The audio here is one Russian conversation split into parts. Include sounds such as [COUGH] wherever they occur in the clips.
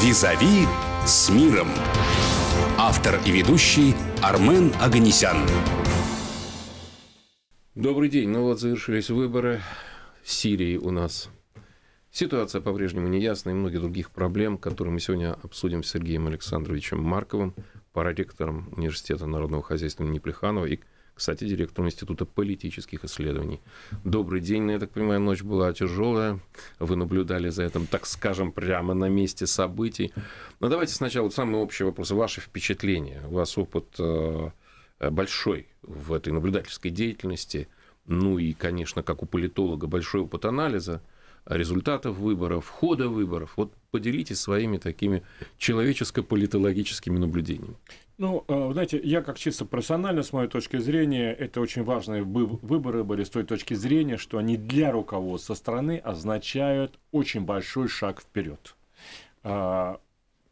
Визави с миром. Автор и ведущий Армен Аганисян. Добрый день. Ну вот завершились выборы в Сирии у нас. Ситуация по-прежнему неясна и многих других проблем, которые мы сегодня обсудим с Сергеем Александровичем Марковым, проректором Университета народного хозяйства имени и кстати, директором Института политических исследований. Добрый день, ну, я так понимаю, ночь была тяжелая, вы наблюдали за этим, так скажем, прямо на месте событий. Но давайте сначала самый общий вопрос, ваши впечатления, у вас опыт э, большой в этой наблюдательской деятельности, ну и, конечно, как у политолога, большой опыт анализа результатов выборов, хода выборов. Вот поделитесь своими такими человеческо-политологическими наблюдениями. Ну, э, знаете, я как чисто профессионально, с моей точки зрения, это очень важные выборы были с той точки зрения, что они для руководства страны означают очень большой шаг вперед. А,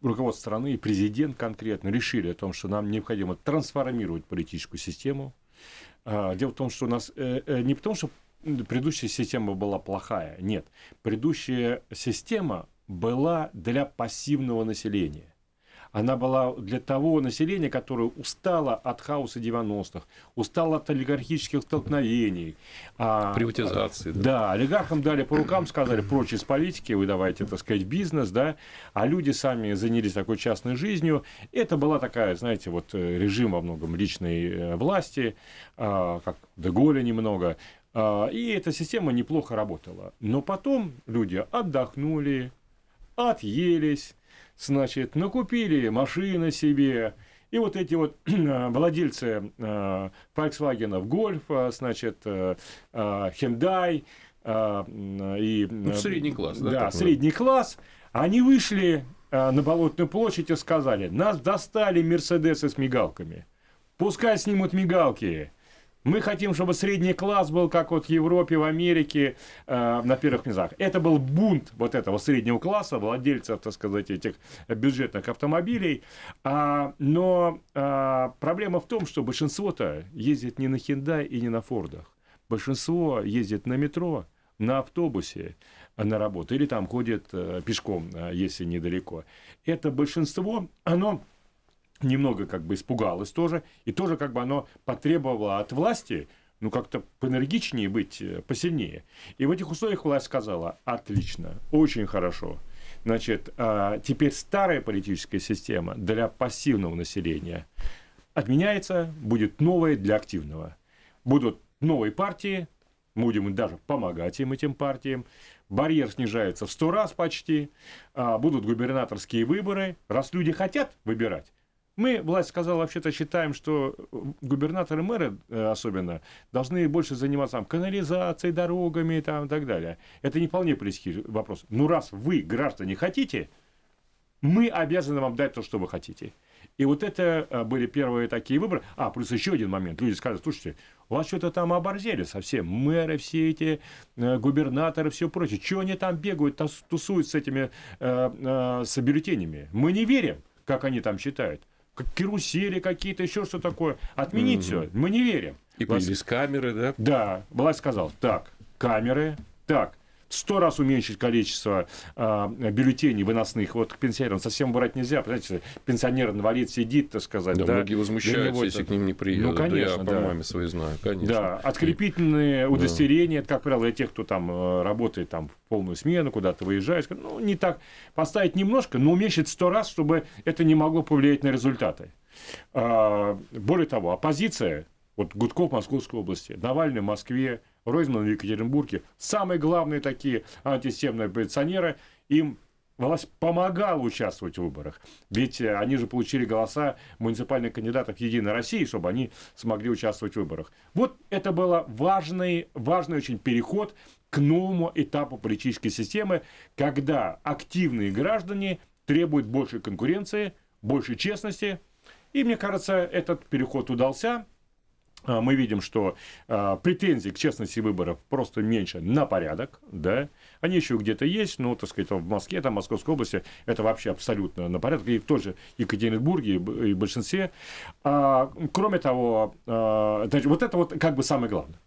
руководство страны и президент конкретно решили о том, что нам необходимо трансформировать политическую систему. А, дело в том, что у нас э, э, не потому, что предыдущая система была плохая, нет. Предыдущая система была для пассивного населения она была для того населения, которое устало от хаоса 90-х, устало от олигархических столкновений. А, Приватизации. А, да. да, олигархам дали по рукам, сказали, прочь из политики, вы давайте, так сказать, бизнес, да, а люди сами занялись такой частной жизнью. Это была такая, знаете, вот э, режим во многом личной э, власти, а, как Деголя немного, а, и эта система неплохо работала. Но потом люди отдохнули, отъелись, значит, накупили машины себе, и вот эти вот [CLEARS THROAT] э, владельцы э, Volkswagen, Golf, а, значит, э, э Hyundai э, и... Ну, средний класс, да? Да, средний класс. Они вышли на Болотную площадь и сказали, нас достали Мерседесы с мигалками. Пускай снимут мигалки. Мы хотим, чтобы средний класс был, как вот в Европе, в Америке, э, на первых местах. Это был бунт вот этого среднего класса, владельцев, так сказать, этих бюджетных автомобилей. А, но а, проблема в том, что большинство-то ездит не на Hyundai и не на Фордах. Большинство ездит на метро, на автобусе э, на работу или там ходит э, пешком, э, если недалеко. Это большинство, оно немного как бы испугалось тоже, и тоже как бы оно потребовало от власти ну, как-то поэнергичнее быть, э, посильнее. И в этих условиях власть сказала, отлично, очень хорошо. Значит, а, теперь старая политическая система для пассивного населения отменяется, будет новая для активного. Будут новые партии, мы будем даже помогать им, этим партиям. Барьер снижается в сто раз почти. А, будут губернаторские выборы. Раз люди хотят выбирать, мы, власть сказала, вообще-то считаем, что э, губернаторы, мэры э, особенно, должны больше заниматься там, канализацией, дорогами и там, и так далее. Это не вполне политический вопрос. Ну, раз вы, граждане, хотите, мы обязаны вам дать то, что вы хотите. И вот это э, были первые такие выборы. А, плюс еще один момент. Люди скажут, слушайте, у вас что-то там оборзели совсем. Мэры все эти, губернаторы, все прочее. Чего они там бегают, тусуют с этими, э, э, с бюллетенями? Мы не верим, как они там считают как карусели какие-то, еще что такое. Отменить mm-hmm. все, мы не верим. И появились камеры, да? Да, власть сказал: так, камеры, так, сто раз уменьшить количество э, бюллетеней выносных. Вот к пенсионерам совсем брать нельзя. Понимаете, пенсионер инвалид сидит, так сказать. Да, да многие возмущаются, него если это... к ним не приедут. Ну, конечно, да, я да. по маме своей знаю, конечно. Да, открепительные и... удостоверения, да. это, как правило, для тех, кто там э, работает там в полную смену, куда-то выезжает, Ну, не так. Поставить немножко, но уменьшить сто раз, чтобы это не могло повлиять на результаты. А, более того, оппозиция, вот Гудков Московской области, Навальный в Москве, рознь в Екатеринбурге. Самые главные такие антисемные оппозиционеры, им власть помогала участвовать в выборах. Ведь э, они же получили голоса муниципальных кандидатов Единой России, чтобы они смогли участвовать в выборах. Вот это был важный, важный очень переход к новому этапу политической системы, когда активные граждане требуют большей конкуренции, большей честности. И мне кажется, этот переход удался. А, мы видим, что э, претензий к честности выборов просто меньше на порядок, да, они еще где-то есть, но, так сказать, в Москве, там, в Московской области, это вообще абсолютно на порядок, и в той же Екатеринбурге, и в большинстве. А, кроме того, а, вот это вот как бы самое главное.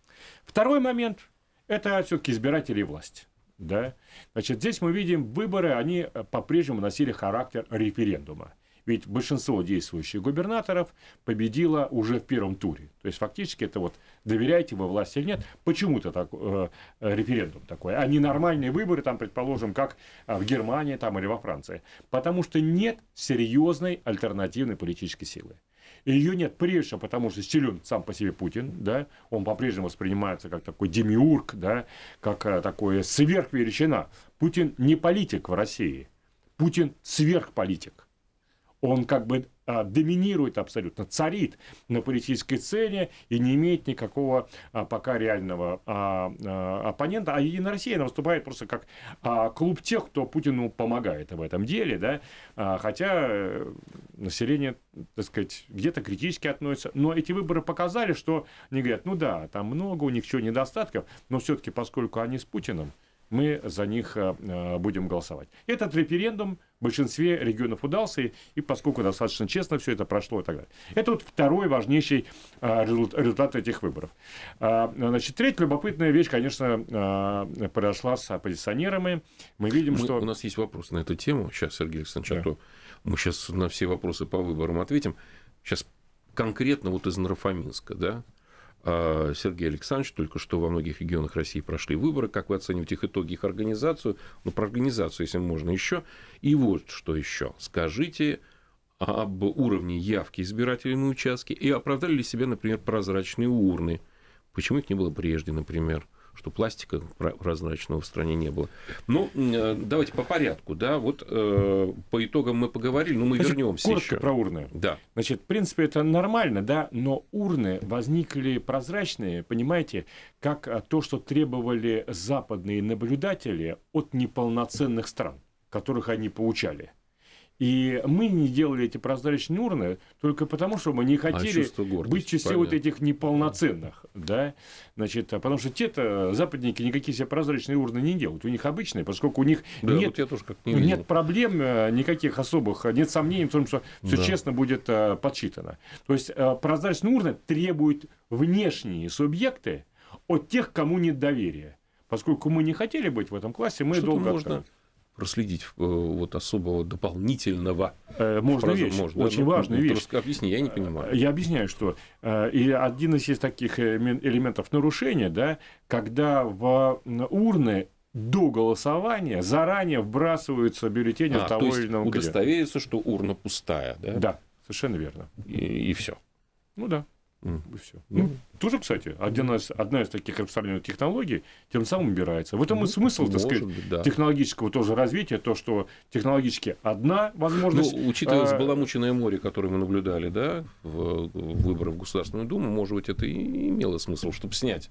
Второй момент – это все-таки избиратели и власть. Да? Значит, здесь мы видим, выборы, они э, по-прежнему носили характер референдума. Ведь большинство действующих губернаторов победило уже в первом туре. То есть фактически это вот доверяете вы власти или нет. Почему-то так, э, референдум такой, а не нормальные выборы, там, предположим, как э, в Германии там, или во Франции. Потому что нет серьезной альтернативной политической силы. Ее нет прежде всего, потому что силен сам по себе Путин, да, он по-прежнему воспринимается как такой демиург, да, как а, э, такое сверхвеличина. Путин не политик в России, Путин сверхполитик он как бы а, доминирует абсолютно, царит на политической сцене и не имеет никакого а, пока реального а, а, оппонента. А Единая Россия она выступает просто как а, клуб тех, кто Путину помогает в этом деле, да, а, хотя э, население, так сказать, где-то критически относится. Но эти выборы показали, что они говорят, ну да, там много у них чего недостатков, но все-таки поскольку они с Путиным, мы за них э, э, будем голосовать. Этот референдум в большинстве регионов удался, и, поскольку достаточно честно все это прошло и так далее. Это вот второй важнейший э, результат этих выборов. Значит, третья любопытная вещь, конечно, произошла с оппозиционерами. Мы видим, мы, что... У нас есть вопрос на эту тему. Сейчас, Сергей Александрович, а да. а то мы сейчас на все вопросы по выборам ответим. Сейчас конкретно вот из Нарфаминска, да, а, Сергей Александрович, только что во многих регионах России прошли выборы. Как вы оцениваете их итоги, их организацию? Ну, про организацию, если можно, еще. И вот что еще. Скажите об уровне явки избирателей на участке и оправдали ли себя, например, прозрачные урны? Почему их не было прежде, например? что пластика прозрачного в стране не было. Ну, э, давайте по порядку, да, вот э, по итогам мы поговорили, но мы Значит, вернемся еще. про урны. Да. Значит, в принципе, это нормально, да, но урны возникли прозрачные, понимаете, как э, то, что требовали западные наблюдатели от неполноценных стран, которых они получали. И мы не делали эти прозрачные урны только потому, а что мы не хотели а гордости, быть в числе понятно. вот этих неполноценных. Да? Значит, а потому что те-то западники никакие себе прозрачные урны не делают. У них обычные, поскольку у них да, нет, вот тоже как не нет проблем э, никаких особых, нет сомнений в том, что все да. честно будет э, подсчитано. То есть э, прозрачные урны требуют внешние субъекты от тех, кому нет доверия. Поскольку мы не хотели быть в этом классе, мы Что долго... Можно проследить э, вот особого дополнительного. Э, можно Фразу вещь, можно, очень да? Ну, важную ну, вещь. Объясни, я не понимаю. Я объясняю, что э, и один из таких элементов нарушения, да, когда в урны до голосования заранее вбрасываются бюллетени а, того то или иного удостовериться, что урна пустая, да? Да, совершенно верно. И, и все. Ну да. Mm. И все. Mm. Ну, тоже, кстати, одна из, одна из таких абсолютных технологий тем самым убирается. В этом mm. и смысл, так сказать, быть, да. технологического тоже развития, то, что технологически одна возможность... Ну, учитывая а... море, которое мы наблюдали, да, в, в выборы в Государственную Думу, может быть, это и имело смысл, чтобы снять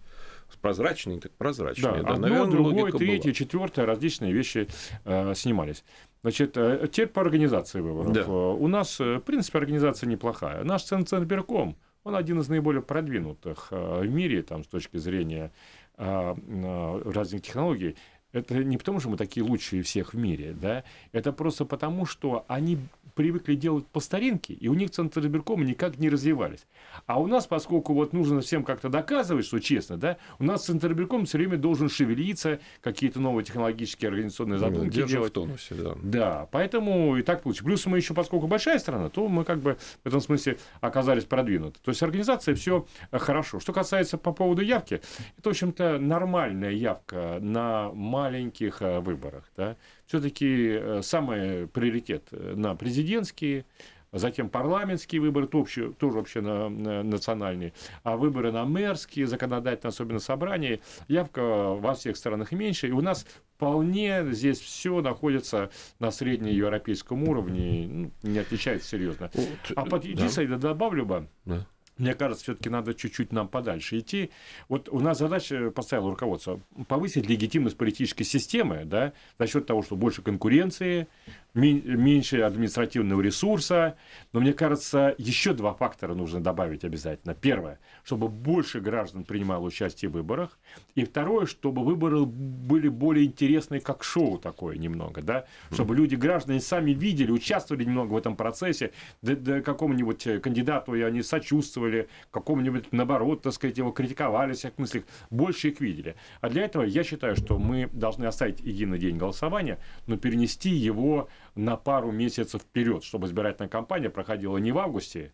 прозрачные, так прозрачные. Да, да. одно, Наверное, другое, третье, была. четвертое, различные вещи э, снимались. Значит, э, теперь по организации выборов. Да. Э, у нас, э, в принципе, организация неплохая. Наш центр Берком – он один из наиболее продвинутых э, в мире там, с точки зрения э, э, разных технологий. Это не потому, что мы такие лучшие всех в мире, да, это просто потому, что они привыкли делать по старинке, и у них центр избиркома никак не развивались. А у нас, поскольку вот нужно всем как-то доказывать, что честно, да, у нас центр избиркома все время должен шевелиться, какие-то новые технологические организационные ну, задумки ну, делать. в тонусе, да. Да, поэтому и так получилось. Плюс мы еще, поскольку большая страна, то мы как бы в этом смысле оказались продвинуты. То есть организация все э, хорошо. Что касается по поводу явки, это, в общем-то, нормальная явка на май маленьких э, выборах. Да? Все-таки э, самый приоритет э, на президентские, затем парламентские выборы, то тоже вообще на, на, национальные, а выборы на мэрские, законодательно, особенно собрания, явка во всех странах меньше, и у нас вполне здесь все находится на среднеевропейском уровне, ну, не отличается серьезно. Вот, а под единственное, да. добавлю бы, да мне кажется, все-таки надо чуть-чуть нам подальше идти. Вот у нас задача э, поставила руководство повысить легитимность политической системы да, за счет того, что больше конкуренции, меньше административного ресурса. Но мне кажется, еще два фактора нужно добавить обязательно. Первое, чтобы больше граждан принимало участие в выборах. И второе, чтобы выборы были более интересны, как шоу такое немного, да, чтобы люди, граждане сами видели, участвовали немного в этом процессе, да, да, какому-нибудь э, кандидату и они сочувствовали, какому-нибудь, наоборот, так сказать, его критиковали всех мыслях, больше их видели. А для этого я считаю, что мы должны оставить единый день голосования, но перенести его на пару месяцев вперед, чтобы избирательная кампания проходила не в августе,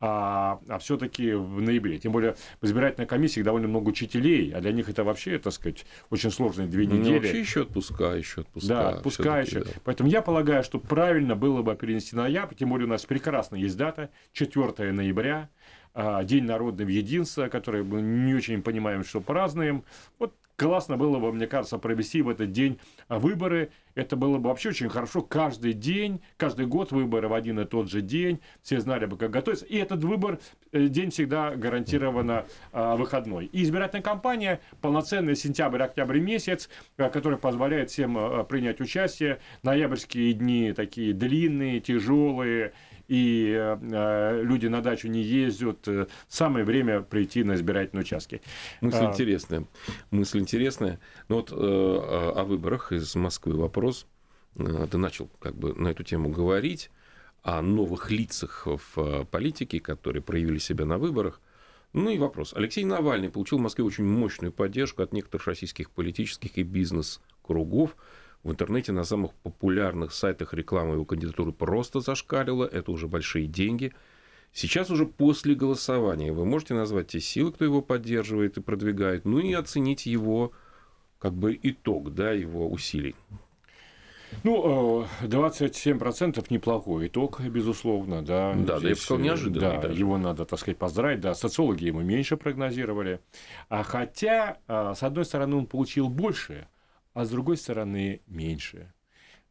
а, а все-таки в ноябре. Тем более в избирательной комиссии довольно много учителей, а для них это вообще, так сказать, очень сложные две ну, недели. ну, Вообще еще отпуска, еще отпуска. Да, отпуска еще. Да. Поэтому я полагаю, что правильно было бы перенести на ноябрь, тем более у нас прекрасно есть дата, 4 ноября. А, день народного единства, который мы не очень понимаем, что празднуем. Вот классно было бы, мне кажется, провести в этот день а, выборы. Это было бы вообще очень хорошо. Каждый день, каждый год выборы в один и тот же день. Все знали бы, как готовиться. И этот выбор, э, день всегда гарантированно а, выходной. И избирательная кампания, полноценный сентябрь-октябрь месяц, который позволяет всем принять участие. Ноябрьские дни такие длинные, тяжелые, и э, люди на дачу не ездят. Э, самое время прийти на избирательные участки. Мысль а... интересная. Мысль интересная. Ну вот э, о выборах из Москвы вопрос. Э, ты начал как бы на эту тему говорить о новых лицах в э, политике, которые проявили себя на выборах. Ну и вопрос. Алексей Навальный получил в Москве очень мощную поддержку от некоторых российских политических и бизнес-кругов. В интернете на самых популярных сайтах реклама его кандидатуры просто зашкалило, это уже большие деньги. Сейчас уже после голосования вы можете назвать те силы, кто его поддерживает и продвигает, ну и оценить его как бы итог да, его усилий. Ну, 27% э, неплохой итог, безусловно, да. Да, Здесь, да, я бы сказал, э, неожиданно. Да, даже. его надо, так сказать, поздравить, да, социологи ему меньше прогнозировали. А хотя, э, с одной стороны, он получил больше, а с другой стороны меньше.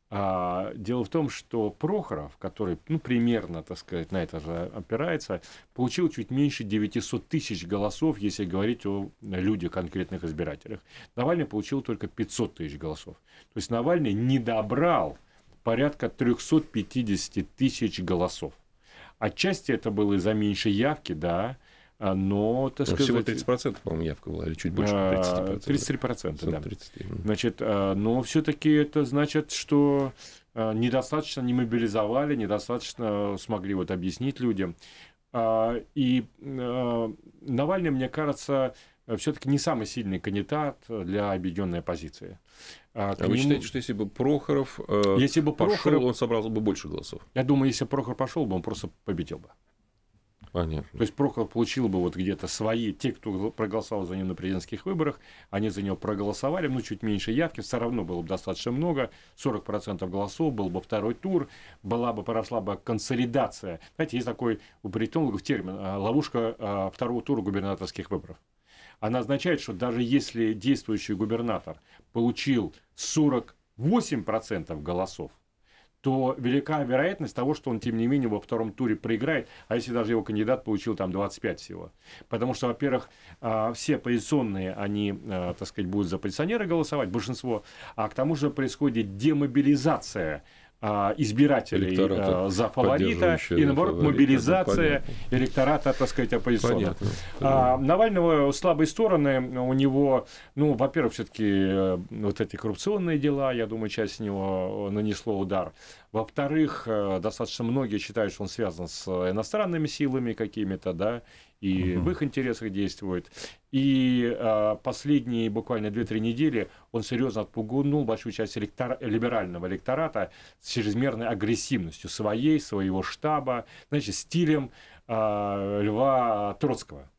А, дело в том, что Прохоров, который ну, примерно, так сказать, на это же опирается, получил чуть меньше 900 тысяч голосов, если говорить о людях, конкретных избирателях. Навальный получил только 500 тысяч голосов. То есть Навальный не добрал порядка 350 тысяч голосов. Отчасти это было из-за меньшей явки, да, а, но, так сказать... Всего 30%, по-моему, явка была, или чуть больше 30%. А, 33%, да. 33. Значит, а, но все таки это значит, что недостаточно не мобилизовали, недостаточно смогли вот объяснить людям. И Навальный, мне кажется, все-таки не самый сильный кандидат для объединенной оппозиции. А, а вы нему... считаете, что если бы Прохоров, э, если бы пошел, Прохоров... он собрал бы больше голосов? Я думаю, если бы Прохор пошел бы, он просто победил бы. Понятно. То есть Прохоров получил бы вот где-то свои, те, кто проголосовал за него на президентских выборах, они за него проголосовали, но ну, чуть меньше явки, все равно было бы достаточно много, 40% голосов, был бы второй тур, была бы, прошла бы консолидация. Знаете, есть такой у политологов термин э, «ловушка э, второго тура губернаторских выборов». Она означает, что даже если действующий губернатор получил 48% голосов, то велика вероятность того, что он, тем не менее, во втором туре проиграет, а если даже его кандидат получил там 25 всего. Потому что, во-первых, а, все оппозиционные, они, а, так сказать, будут за позиционеры голосовать, большинство, а к тому же происходит демобилизация а, избирателей электората, а, за фаворита, и наоборот фаворита, мобилизация понятно. электората, так сказать, оппозиционного. Понятно, понятно. А, Навального слабые стороны у него, ну, во-первых, все-таки э, вот эти коррупционные дела, я думаю, часть с него э, нанесло удар. Во-вторых, э, достаточно многие считают, что он связан с иностранными силами какими-то, да, и угу. в их интересах действует. И э, последние буквально 2-3 недели он серьезно отпугнул большую часть электор... либерального электората с чрезмерной агрессивностью своей, своего штаба, значит, стилем э, Льва Троцкого.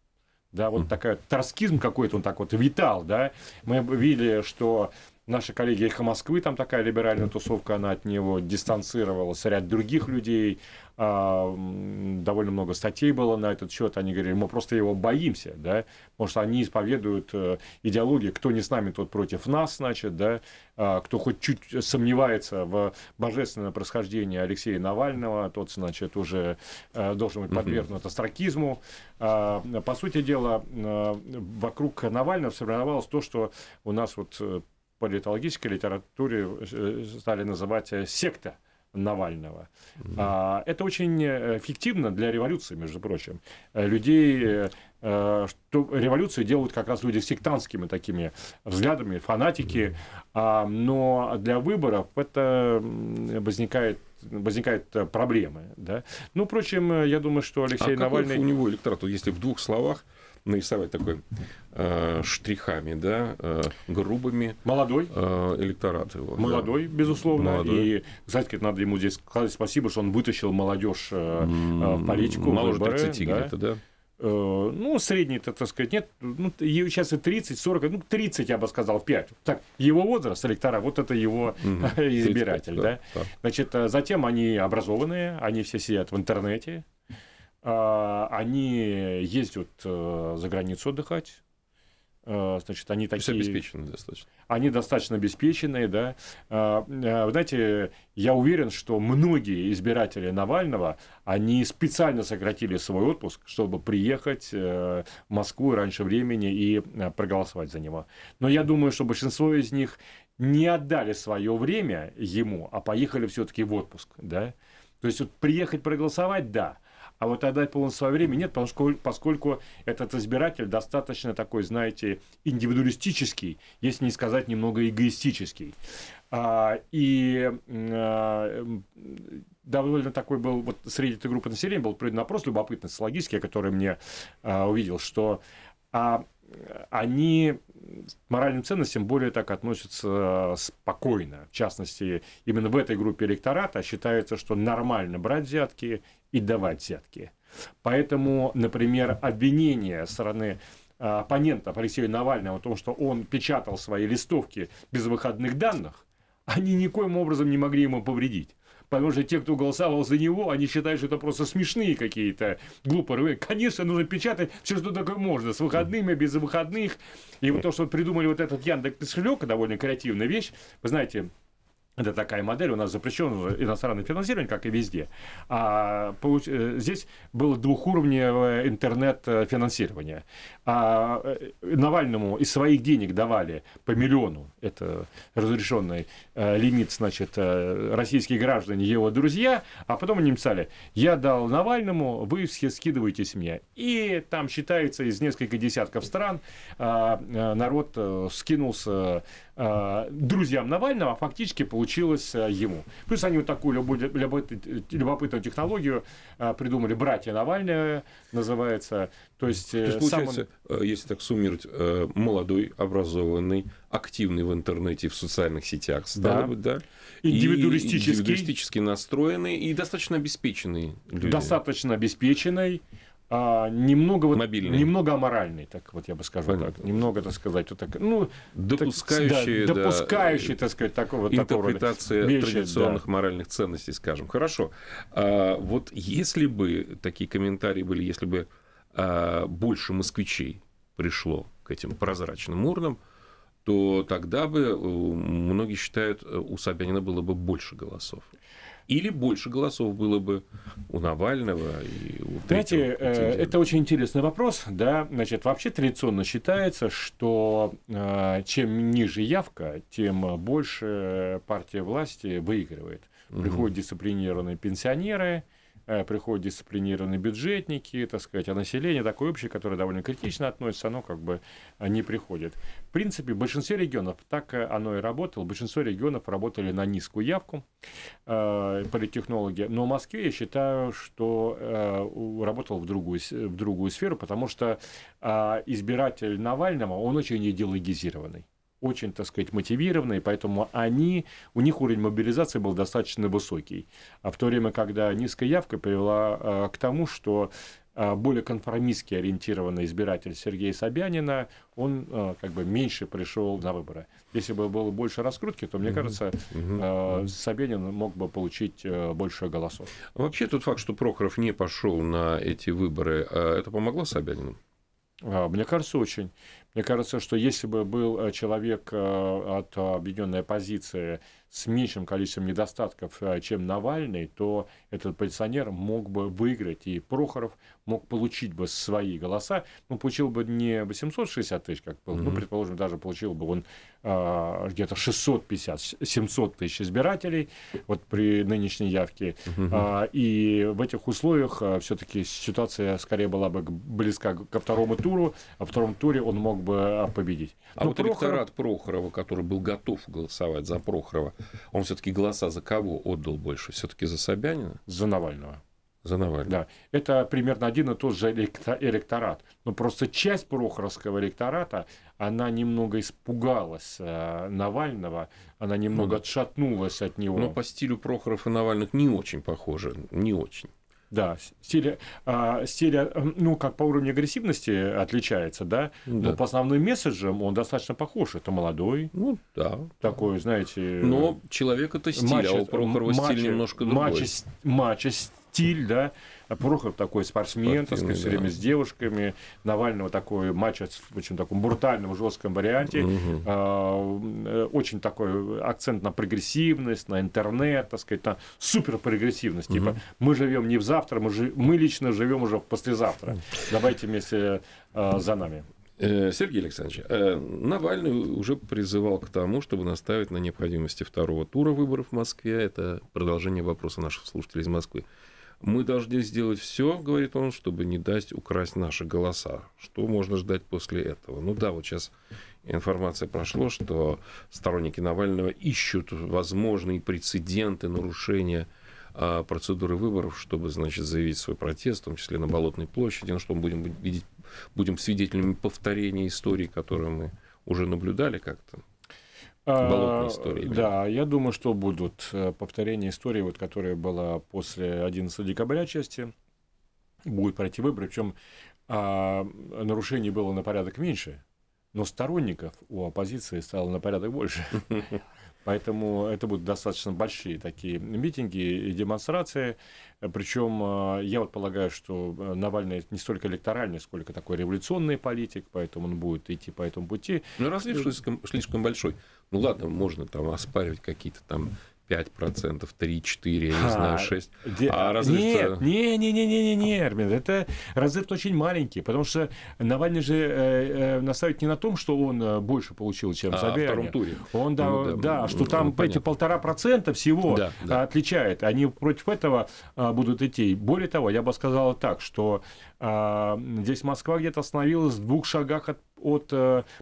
Да, вот такой троцкизм какой-то он так вот витал, да. Мы видели, что Наши коллеги «Эхо Москвы», там такая либеральная тусовка, она от него дистанцировалась, ряд других людей, а, довольно много статей было на этот счет, они говорили, мы просто его боимся, да, потому что они исповедуют э, идеологию, кто не с нами, тот против нас, значит, да, а, кто хоть чуть сомневается в божественном происхождении Алексея Навального, тот, значит, уже э, должен быть подвергнут астракизму. А, по сути дела, э, вокруг Навального сформировалось то, что у нас вот политологической литературе э, стали называть э, секта. Навального. Mm-hmm. Это очень эффективно для революции, между прочим. Э, людей, что революцию делают как раз люди с сектантскими такими взглядами, фанатики, mm-hmm. но для выборов это возникает возникают проблемы. Да? Ну, впрочем, я думаю, что а Алексей а Навальный... у него электорат? Если в двух словах, нарисовать такой э, штрихами, да, э, грубыми. Молодой. Э, электорат его. Молодой, да. безусловно. Молодой. И, кстати, сказать, надо ему здесь сказать спасибо, что он вытащил молодежь э, э, в политику. Моложе выборы, 30 да. где-то, да? Э, ну, средний-то, так сказать, нет, ну, ей сейчас и 30, 40, ну, 30, я бы сказал, 5. Так, его возраст электора, вот это его угу, [LAUGHS] избиратель, 35, да? да? Значит, э, затем они образованные, они все сидят в интернете, а, они ездят э, за границу отдыхать, э, значит, они такие... То достаточно. Они достаточно обеспеченные, да. А, э, вы знаете, я уверен, что многие избиратели Навального, они специально сократили свой отпуск, чтобы приехать в Москву раньше времени и проголосовать за него. Но я думаю, что большинство из них не отдали свое время ему, а поехали все-таки в отпуск, да. То есть вот приехать проголосовать, да, а вот отдать полностью свое время нет, поскольку, поскольку этот избиратель достаточно такой, знаете, индивидуалистический, если не сказать немного эгоистический. А, и а, довольно такой был, вот среди этой группы населения был предан вопрос любопытный, социологический, который мне а, увидел, что а они к моральным ценностям более так относятся э, спокойно. В частности, именно в этой группе электората считается, что нормально брать взятки и давать взятки. Поэтому, например, обвинение стороны э, оппонента Алексея Навального о том, что он печатал свои листовки без выходных данных, они никоим образом не могли ему повредить. Потому что те, кто голосовал за него, они считают, что это просто смешные какие-то глупые. Конечно, нужно печатать все, что такое можно, с выходными, без выходных. И вот то, что придумали вот этот Яндекс кошелек, довольно креативная вещь. Вы знаете, это такая модель, у нас запрещено иностранное финансирование, как и везде. А получ... Э, здесь было двухуровневое интернет-финансирование. А э, Навальному из своих денег давали по миллиону, это разрешенный э, лимит, значит, российские граждане, его друзья, а потом они писали, я дал Навальному, вы все скидываетесь мне. И там считается из нескольких десятков стран а, народ скинулся Э, друзьям Навального, а фактически получилось э, ему. Плюс они вот такую любопытную технологию э, придумали «Братья Навальные» называется. То есть, То есть получается, он... если так суммировать, молодой, образованный, активный в интернете, в социальных сетях, стало да. быть, да? Индивидуалистический. И индивидуалистически настроенный и достаточно обеспеченный. Люди. Достаточно обеспеченный а, немного вот, Мобильный. немного аморальный, так вот я бы сказал так, немного, так сказать, вот так, ну допускающий, так, да, допускающий, да, так сказать, такого интерпретация такого вещи, традиционных да. моральных ценностей, скажем. Хорошо, а, вот если бы такие комментарии были, если бы а, больше москвичей пришло к этим прозрачным урнам, то тогда бы э, многие считают э, у Собянина было бы больше голосов. Или больше голосов было бы у Навального и у Знаете, э, это очень интересный вопрос. Да? Значит, вообще традиционно считается, что э, чем ниже явка, тем больше партия власти выигрывает. Приходят дисциплинированные пенсионеры – Э, приходят дисциплинированные бюджетники, так сказать, а население такое общее, которое довольно критично относится, оно как бы э, не приходит. В принципе, в большинстве регионов так э, оно и работало. Большинство регионов работали на низкую явку э, политтехнологи, но в Москве я считаю, что э, работал в другую, в другую сферу, потому что э, избиратель Навального, он очень идеологизированный очень, так сказать, мотивированные, поэтому они, у них уровень мобилизации был достаточно высокий. А в то время, когда низкая явка привела э, к тому, что э, более конформистски ориентированный избиратель Сергея Собянина, он э, как бы меньше пришел на выборы. Если бы было больше раскрутки, то, мне кажется, Собянин мог бы получить больше голосов. А вообще тот факт, что Прохоров не пошел на эти выборы, это помогло Собянину? А, мне кажется, очень. Мне кажется, что если бы был э, человек э, от э, объединенной оппозиции, с меньшим количеством недостатков, э, чем Навальный, то этот оппозиционер мог бы выиграть, и Прохоров мог получить бы свои голоса, но ну, получил бы не 860 тысяч, как было, mm-hmm. ну, предположим, даже получил бы он э, где-то 650-700 тысяч избирателей, вот при нынешней явке, mm-hmm. а, и в этих условиях а, э, все-таки ситуация скорее была бы близка ко второму туру, а в втором туре он мог бы э, победить. А но вот Прохоров... электорат Прохорова, который был готов голосовать за Прохорова, он все-таки голоса за кого отдал больше? Все-таки за Собянина? За Навального. За Навального. Да. Это примерно один и тот же электорат. Но просто часть Прохоровского электората, она немного испугалась э, Навального, она немного ну, отшатнулась от него. Но ну, по стилю Прохоров и Навальных не очень похоже, не очень. Да, стиль, стиль, а, ну, как по уровню агрессивности отличается, да? да, но по основным месседжам он достаточно похож. Это молодой, ну, да. такой, знаете... Но человек это стиль, матч, а у Прохорова матч, стиль немножко другой. Матч, матч, стиль, да. Прохоров такой спортсмен, так сказать, все время с девушками. Навального такой матч в очень таком брутальном, жестком варианте. Угу. Очень такой акцент на прогрессивность, на интернет, так сказать, на супер прогрессивность. Угу. Типа мы живем не в завтра, мы, жив... мы лично живем уже послезавтра. Давайте вместе э, за нами. Э, Сергей Александрович, Навальный уже призывал к тому, чтобы наставить на необходимости второго тура выборов в Москве. Это продолжение вопроса наших слушателей из Москвы. Мы должны сделать все, говорит он, чтобы не дать украсть наши голоса. Что можно ждать после этого? Ну да, вот сейчас информация прошла, что сторонники Навального ищут возможные прецеденты нарушения а, процедуры выборов, чтобы, значит, заявить свой протест, в том числе на Болотной площади, на ну что мы будем видеть, будем свидетелями повторения истории, которую мы уже наблюдали как-то Болотной а, истории. Были. Да, я думаю, что будут э, повторения истории, вот, которая была после 11 декабря части. Будет пройти выборы, причем а, нарушений было на порядок меньше, но сторонников у оппозиции стало на порядок больше. [LAUGHS] Поэтому это будут достаточно большие такие митинги и демонстрации. Причем э, я вот полагаю, что э, Навальный не столько электоральный, сколько такой революционный политик, поэтому он будет идти по этому пути. Ну, разве слишком, слишком большой? Ну, ладно, можно там оспаривать какие-то там 5%, 3-4, я не а, знаю, 6. Де... А разрыв нет, не, не, не, не, не, не, Эрмин, это разрыв очень маленький, потому что Навальный же э, э, настаивает не на том, что он э, больше получил, чем а, Собянин. втором туре. Он, да, ну, да, да ну, что ну, там ну, эти полтора процента всего да, да. Э, отличает. Они против этого а, будут идти. Более того, я бы сказал так, что а, здесь Москва где-то остановилась в двух шагах от от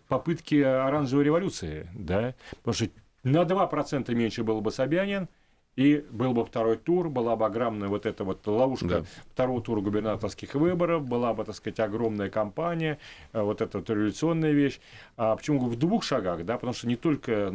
попытки оранжевой революции, да, потому что на 2% меньше был бы Собянин – и был бы второй тур, была бы огромная вот эта вот ловушка да. второго тура губернаторских выборов, была бы, так сказать, огромная кампания, э, вот эта вот революционная вещь. А почему в двух шагах, да, потому что не только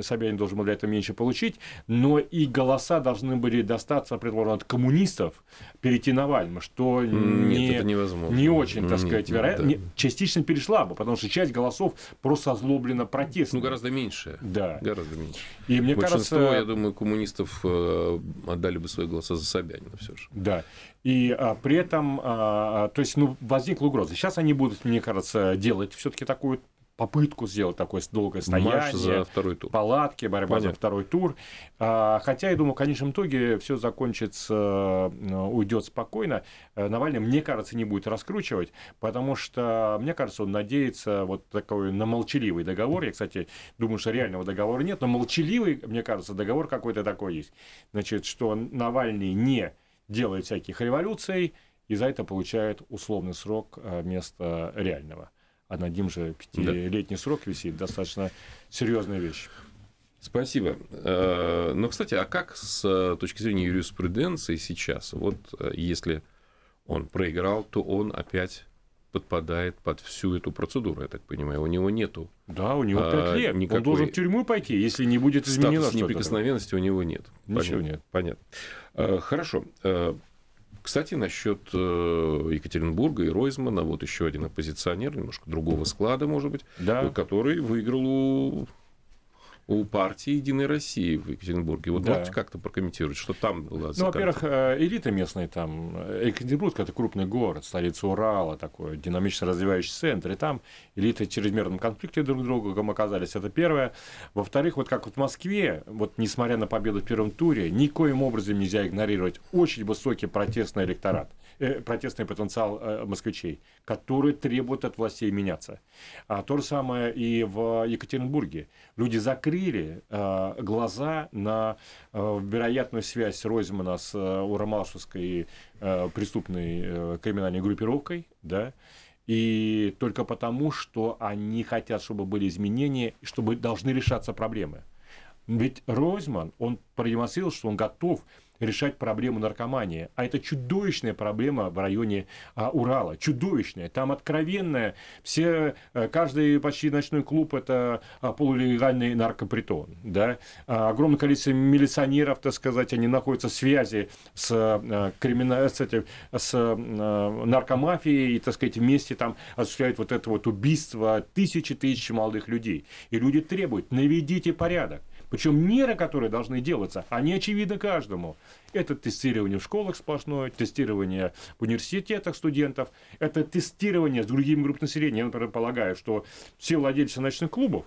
Собянин должен был для этого меньше получить, но и голоса должны были достаться, предположим, от коммунистов, перейти на Вальма, что Нет, не, это невозможно. не очень, так сказать, вероятно, да. частично перешла бы, потому что часть голосов просто озлоблена протестом. Ну, гораздо меньше. Да. Гораздо меньше. И мне Большинство, кажется... я думаю, коммунистов Э, отдали бы свои голоса за Собянина все же. Да. И а, при этом, а, а, то есть, ну, возникла угроза. Сейчас они будут, мне кажется, делать все-таки такую попытку сделать такое долгое стояние. Марш за второй тур. Палатки, борьба Понятно. за второй тур. А, хотя, я думаю, в конечном итоге все закончится, э, уйдет спокойно. Э, Навальный, мне кажется, не будет раскручивать, потому что, мне кажется, он надеется вот такой на молчаливый договор. Я, кстати, думаю, что реального договора нет, но молчаливый, мне кажется, договор какой-то такой есть. Значит, что Навальный не делает всяких революций, и за это получает условный срок э, вместо реального а над ним же пятилетний да. срок висит, достаточно серьезная вещь. Спасибо. Э, Но, ну, кстати, а как с э, точки зрения юриспруденции сейчас? Вот э, если он проиграл, то он опять подпадает под всю эту процедуру, я так понимаю. У него нету. Да, у него 5 а, лет. Никакой... Он должен в тюрьму пойти, если не будет изменено статус неприкосновенности у него нет. Ничего Понятно. нет. Понятно. Хорошо. Кстати, насчет э, Екатеринбурга и Ройзмана, вот еще один оппозиционер, немножко другого склада, может быть, да. Э, который выиграл у у партии «Единой России» в Екатеринбурге. Вот да. можете как-то прокомментировать, что там было? Ну, во-первых, э, элита местная там. Э, Екатеринбург – это крупный город, столица Урала, такой динамично развивающийся центр. И там элиты в чрезмерном конфликте друг с другом оказались. Это первое. Во-вторых, вот как вот в Москве, вот несмотря на победу в первом туре, никоим образом нельзя игнорировать очень высокий протестный электорат. Э, протестный потенциал э, москвичей, которые требуют от властей меняться. А то же самое и в Екатеринбурге. Люди закрыли э, глаза на вероятную связь Ройзмана с Урамалшевской преступной криминальной группировкой, да, и только потому, что они хотят, чтобы были изменения, чтобы должны решаться проблемы. Ведь Ройзман, он продемонстрировал, что он готов решать проблему наркомании. А это чудовищная проблема в районе а, Урала. Чудовищная. Там откровенная. Все, э, каждый почти ночной клуб – это а, полулегальный наркопритон. Да? А, огромное количество милиционеров, так сказать, они находятся в связи с, э, кримина... с, этим, с э, наркомафией и, так сказать, вместе там осуществляют вот это вот убийство тысячи тысячи молодых людей. И люди требуют, наведите порядок. Причем меры, которые должны делаться, они очевидны каждому. Это тестирование в школах сплошное, тестирование в университетах студентов, это тестирование с другими группами населения. Я, например, полагаю, что все владельцы ночных клубов,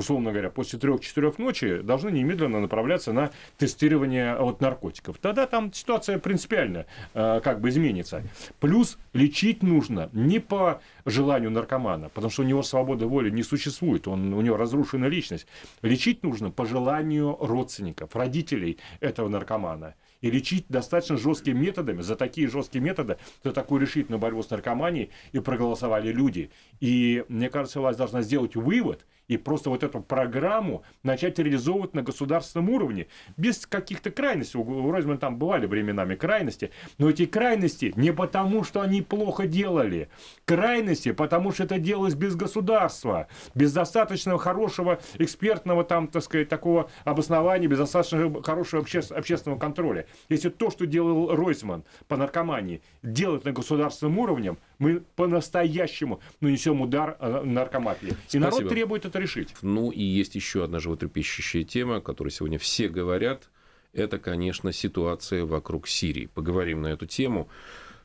условно говоря, после трех-четырех ночи должны немедленно направляться на тестирование а, от наркотиков. Тогда там ситуация принципиально э, как бы изменится. Плюс лечить нужно не по желанию наркомана, потому что у него свобода воли не существует, он, у него разрушена личность. Лечить нужно по желанию родственников, родителей этого наркомана. И лечить достаточно жесткими методами. За такие жесткие методы, за такую решительную борьбу с наркоманией и проголосовали люди. И мне кажется, власть должна сделать вывод – и просто вот эту программу начать реализовывать на государственном уровне, без каких-то крайностей. У Ройзмана там бывали временами крайности, но эти крайности не потому, что они плохо делали. Крайности, потому что это делалось без государства, без достаточного хорошего экспертного там, так сказать, такого обоснования, без достаточно хорошего обще... общественного контроля. Если то, что делал Ройзман по наркомании, делать на государственном уровне, мы по-настоящему нанесем удар э, наркомафии. И народ требует это решить. Ну и есть еще одна животрепещущая тема, о которой сегодня все говорят. Это, конечно, ситуация вокруг Сирии. Поговорим на эту тему.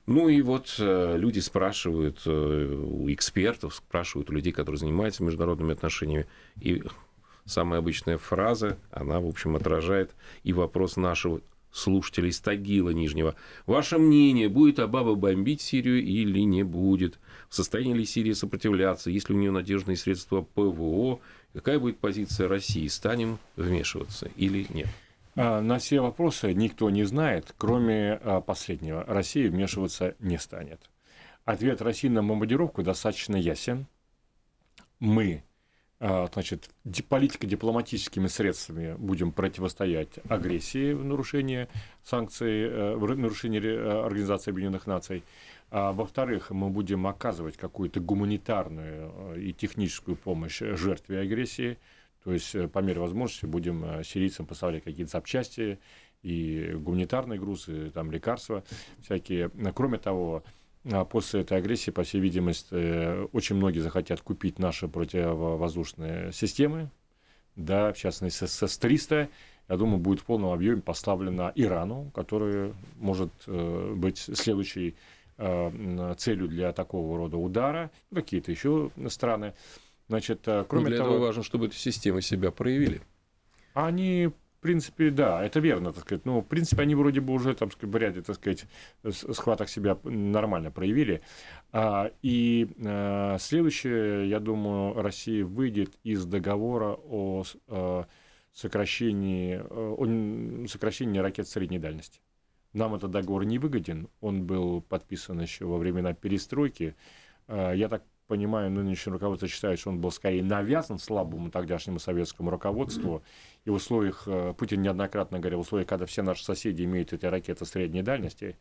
Ну и вот э, люди спрашивают э, у экспертов, спрашивают у людей, которые занимаются международными отношениями. И самая обычная фраза, она, в общем, отражает и вопрос нашего слушателя из Тагила Нижнего. Ваше мнение, будет Абаба бомбить Сирию или не будет? состоянии ли Сирия сопротивляться, есть ли у нее надежные средства ПВО, какая будет позиция России, станем вмешиваться или нет? А, на все вопросы никто не знает, кроме а, последнего. Россия вмешиваться не станет. Ответ России на бомбардировку достаточно ясен. Мы а, значит, политико-дипломатическими средствами будем противостоять агрессии в нарушении санкций, э, в нарушении э, Организации Объединенных Наций а Во-вторых, мы будем оказывать какую-то гуманитарную э, и техническую помощь жертве агрессии. То есть э, по мере возможности будем э, сирийцам поставлять какие-то запчасти и гуманитарные грузы, там лекарства всякие. А, кроме того, а, после этой агрессии, по всей видимости, очень многие захотят купить наши противовоздушные системы, да, в частности, СС-300, я думаю, будет в полном объеме поставлена Ирану, который может быть следующей Э, целью для такого рода удара, какие-то еще страны. Значит, э, кроме для того, этого важно, чтобы эти системы себя проявили. Они в принципе, да, это верно, так сказать. но ну, в принципе, они вроде бы уже там в ряде, так сказать, схваток себя нормально проявили. А, и э, следующее, я думаю, Россия выйдет из договора о сокращении, о сокращении ракет средней дальности. Нам этот договор не выгоден, он был подписан еще во времена перестройки. А, я так понимаю, нынешнее руководство считает, что он был скорее навязан слабому тогдашнему советскому руководству. И в условиях, э, Путин неоднократно говорил, в условиях, когда все наши соседи имеют эти ракеты средней дальности,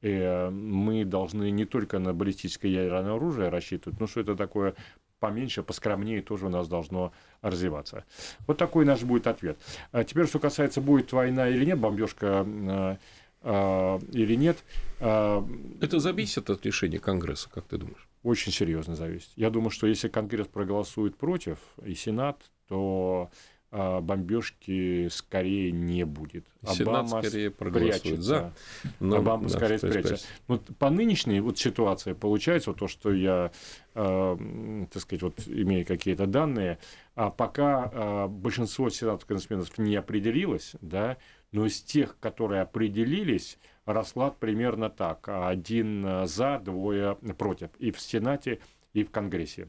э, мы должны не только на баллистическое ядерное оружие рассчитывать, но что это такое поменьше, поскромнее тоже у нас должно развиваться. Вот такой наш будет ответ. А теперь, что касается, будет война или нет, бомбежка э, а, или нет. А, Это зависит от решения Конгресса, как ты думаешь? Очень серьезно зависит. Я думаю, что если Конгресс проголосует против и Сенат, то а, бомбежки скорее не будет. Сенат Обама скорее проголосует за. Но, Обама да, скорее спрячется. Но ну, по нынешней вот ситуации получается вот то, что я, э, так сказать, вот имею какие-то данные, а пока э, большинство сенаторов конгрессменов не определилось, да, но из тех, которые определились, расклад примерно так. Один э, за, двое э, против. И в Сенате, и в Конгрессе.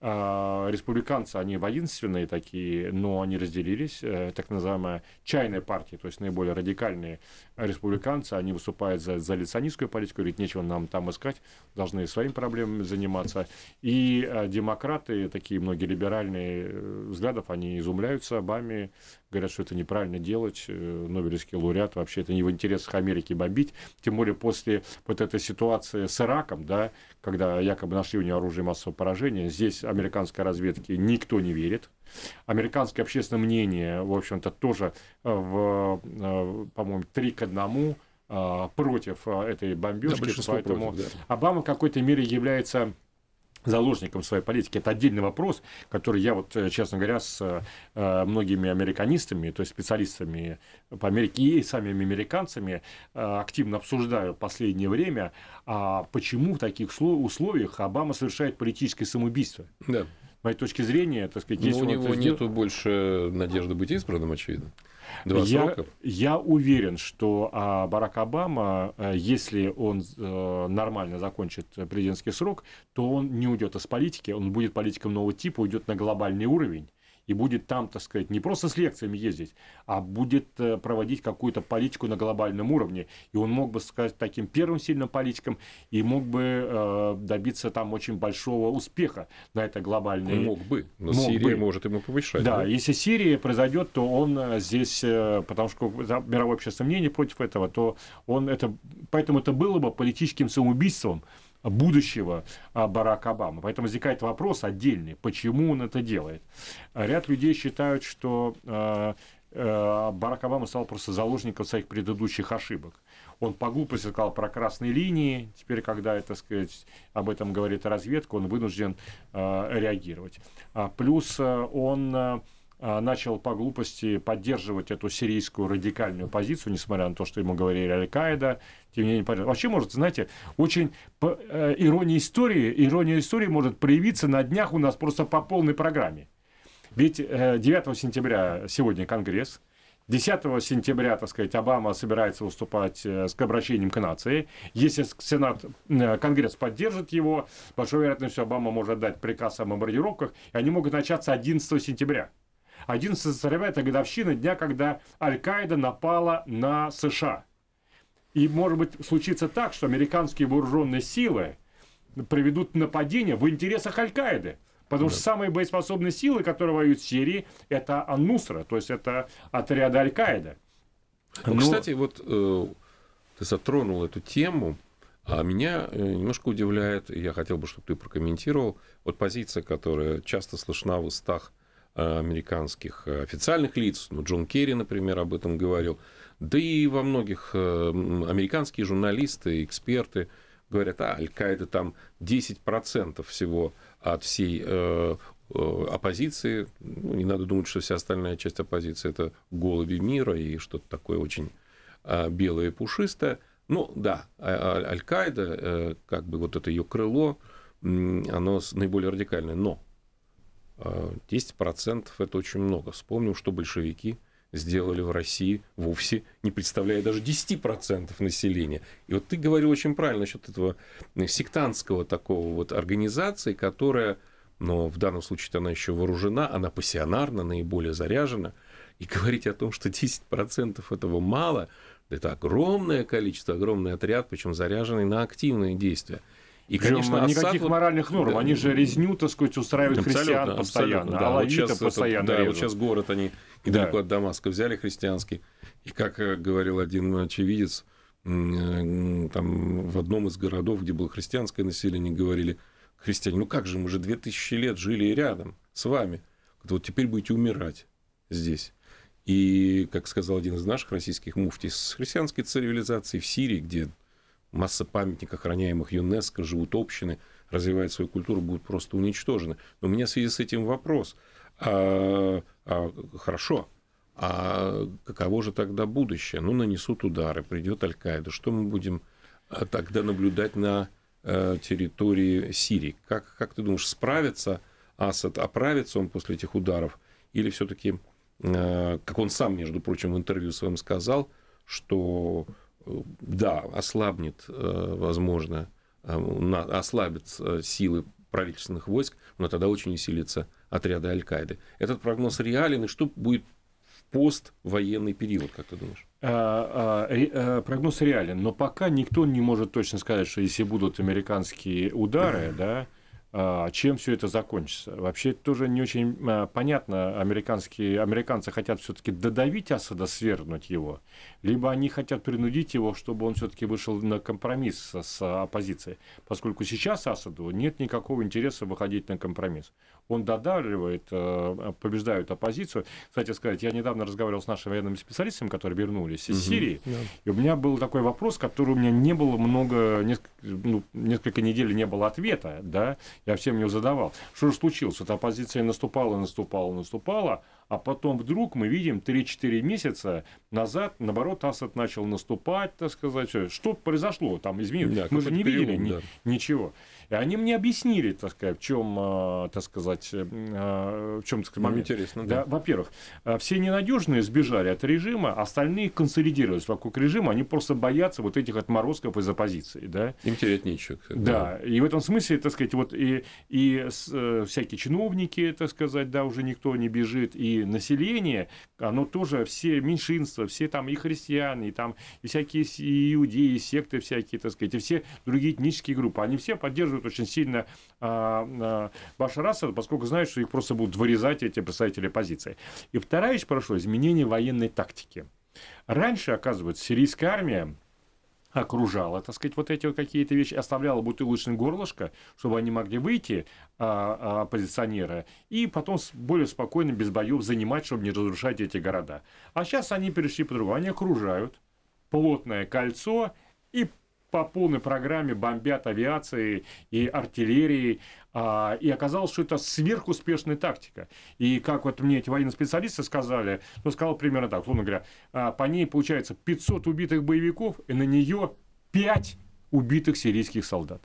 А, республиканцы, они воинственные такие, но они разделились, э, так называемая чайная партия, то есть наиболее радикальные республиканцы, они выступают за изоляционистскую политику, говорят, нечего нам там искать, должны своими проблемами заниматься. И э, демократы, такие многие либеральные э, взглядов, они изумляются Обаме, говорят, что это неправильно делать, Нобелевский лауреат, вообще это не в интересах Америки бомбить, тем более после вот этой ситуации с Ираком, да, когда якобы нашли у нее оружие массового поражения. Здесь американской разведке никто не верит. Американское общественное мнение, в общем-то, тоже, э, в, э, по-моему, три к одному э, против этой бомбежки. Да, поэтому против, да. Обама в какой-то мере является заложником своей политики. Это отдельный вопрос, который я, вот, э, честно говоря, с э, многими американистами, то есть специалистами по Америке и самими американцами э, активно обсуждаю в последнее время, а почему в таких условиях Обама совершает политическое самоубийство. Да. С моей точки зрения, так сказать, Но у него сделать... нету больше надежды быть избранным, очевидно. Два я, срока? я уверен, что а, Барак Обама, а, если он а, нормально закончит президентский срок, то он не уйдет из политики, он будет политиком нового типа, уйдет на глобальный уровень и будет там, так сказать, не просто с лекциями ездить, а будет э, проводить какую-то политику на глобальном уровне. И он мог бы сказать таким первым сильным политиком и мог бы э, добиться там очень большого успеха на этой глобальной... Он ну, мог бы, но мог Сирия бы. может ему помешать. Да, да, если Сирия произойдет, то он э, здесь, э, потому что мировое общество мнение против этого, то он это... Поэтому это было бы политическим самоубийством, будущего а, Барака Обамы. Поэтому возникает вопрос отдельный, почему он это делает. Ряд людей считают, что а, э, Барак Обама стал просто заложником своих предыдущих ошибок. Он по глупости сказал про красные линии, теперь, когда, это сказать, об этом говорит разведка, он вынужден а, реагировать. Плюс э, он э, а, начал по глупости поддерживать эту сирийскую радикальную позицию, несмотря на то, что ему говорили Аль-Каида, тем не менее, вообще может, знаете, очень по, э, ирония истории, ирония истории может проявиться на днях у нас просто по полной программе. Ведь э, 9 сентября сегодня Конгресс, 10 сентября, так сказать, Обама собирается выступать э, с обращением к нации. Если Сенат, э, Конгресс поддержит его, большой вероятностью Обама может дать приказ о бомбардировках, и они могут начаться 11 сентября. 11 сентября – это годовщина дня, когда Аль-Каида напала на США. И, может быть, случится так, что американские вооруженные силы приведут нападение в интересах Аль-Каиды. Потому да. что самые боеспособные силы, которые воюют в Сирии, это Аннусра, то есть это отряды Аль-Каида. Ну, ну, Кстати, вот э, ты затронул эту тему, а меня э, немножко удивляет, я хотел бы, чтобы ты прокомментировал, вот позиция, которая часто слышна в устах американских э, официальных лиц, ну, Джон Керри, например, об этом говорил, да и во многих э, американские журналисты, эксперты говорят, а Аль-Каида там 10% всего от всей э, оппозиции, ну, не надо думать, что вся остальная часть оппозиции это голуби мира и что-то такое очень белое и пушистое. Ну да, а, а, Аль-Каида, как бы вот это ее крыло, оно наиболее радикальное, но 10% это очень много. Вспомним, что большевики сделали в России вовсе не представляя даже 10% населения. И вот ты говорил очень правильно насчет этого сектантского такого вот организации, которая, но в данном случае она еще вооружена, она пассионарна, наиболее заряжена. И говорить о том, что 10% этого мало, это огромное количество, огромный отряд, причем заряженный на активные действия. И, Причем, конечно, а никаких вот... моральных норм. Они же резню, так сказать, устраивают абсолютно, христиан постоянно, абсолютно, да. вот постоянно это, Да, вот сейчас город они недалеко да. от Дамаска взяли христианский. И, как э, говорил один очевидец, э, там в одном из городов, где было христианское население, говорили, христиане, ну как же, мы же 2000 лет жили рядом с вами. Вот теперь будете умирать здесь. И, как сказал один из наших российских муфтий, с христианской цивилизацией в Сирии, где масса памятников, охраняемых ЮНЕСКО, живут общины, развивают свою культуру, будут просто уничтожены. Но у меня в связи с этим вопрос. А, а, хорошо, а каково же тогда будущее? Ну, нанесут удары, придет Аль-Каида. Что мы будем а, тогда наблюдать на э, территории Сирии? Как, как ты думаешь, справится Асад, оправится он после этих ударов? Или все-таки, э, как он сам, между прочим, в интервью своем сказал, что да, ослабнет, э, возможно, э, ослабит э, силы правительственных войск, но тогда очень усилится отряды Аль-Каиды. Этот прогноз реален, и что будет в поствоенный период, как ты думаешь? Прогноз реален, но пока никто не может точно сказать, что если будут американские удары, да, а, чем все это закончится. Вообще это тоже не очень а, понятно. Американские, американцы хотят все-таки додавить Асада, свергнуть его, либо они хотят принудить его, чтобы он все-таки вышел на компромисс с оппозицией, поскольку сейчас Асаду нет никакого интереса выходить на компромисс он додавливает, э, э, побеждают оппозицию. Кстати сказать, я недавно разговаривал с нашими военными специалистами, которые вернулись из угу. Сирии, да. и у меня был такой вопрос, который у меня не было много, несколько, ну, несколько недель не было ответа, да, я всем его задавал. Что же случилось? Вот оппозиция наступала, наступала, наступала, а потом вдруг мы видим 3-4 месяца назад, наоборот, Асад начал наступать, так сказать. Что произошло там, извини, да, мы же не перелом, видели да. ничего. И они мне объяснили, так сказать, в чем, а, так сказать, э, а, в чем, так сказать, момент. Интересно, да. да. Во-первых, э, все ненадежные сбежали от режима, остальные консолидировались вокруг режима, они просто боятся вот этих отморозков из оппозиции, да. Им терять нечего. Да. да, и в этом смысле, так сказать, вот и, и э, всякие чиновники, так сказать, да, уже никто не бежит, и население, оно тоже все меньшинства, все там и христиане, и там и всякие и иудеи, и секты всякие, так сказать, и все другие этнические группы, они все поддерживают поддерживают очень сильно Башара а, а, Асада, поскольку знают, что их просто будут вырезать эти представители оппозиции. И вторая вещь прошла изменение военной тактики. Раньше, оказывается, сирийская армия окружала, так сказать, вот эти вот какие-то вещи, оставляла бутылочное горлышко, чтобы они могли выйти, а, оппозиционеры, и потом более спокойно, без боев занимать, чтобы не разрушать эти города. А сейчас они перешли по-другому. Они окружают плотное кольцо, и по полной программе бомбят авиацией и артиллерией. А, и оказалось, что это сверхуспешная тактика. И как вот мне эти военные специалисты сказали, ну, сказал примерно так, условно говоря, а, по ней получается 500 убитых боевиков, и на нее 5 убитых сирийских солдат.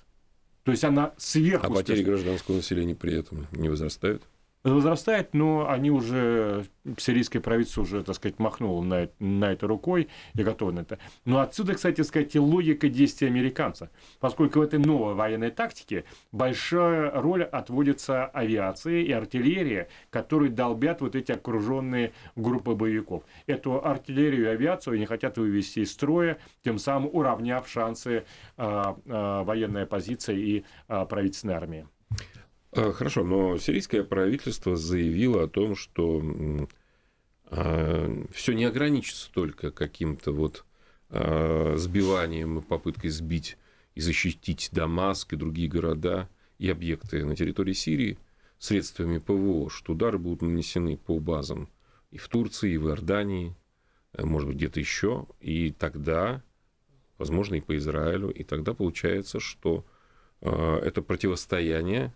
То есть она сверхуспешная. А потери гражданского населения при этом не возрастают? возрастает, но они уже, сирийское правительство уже, так сказать, махнуло на, на это рукой и готово на это. Но отсюда, кстати сказать, и логика действий американца, поскольку в этой новой военной тактике большая роль отводится авиации и артиллерии, которые долбят вот эти окруженные группы боевиков. Эту артиллерию и авиацию они хотят вывести из строя, тем самым уравняв шансы э, э, военной оппозиции и э, правительственной армии. Э, хорошо, но сирийское правительство заявило о том, что а, все не ограничится только каким-то вот а, сбиванием и попыткой сбить и защитить Дамаск и другие города и объекты на территории Сирии средствами ПВО, что удары будут нанесены по базам и в Турции, и в Иордании, э, может быть, где-то еще, и тогда, возможно, и по Израилю, и тогда получается, что а, это противостояние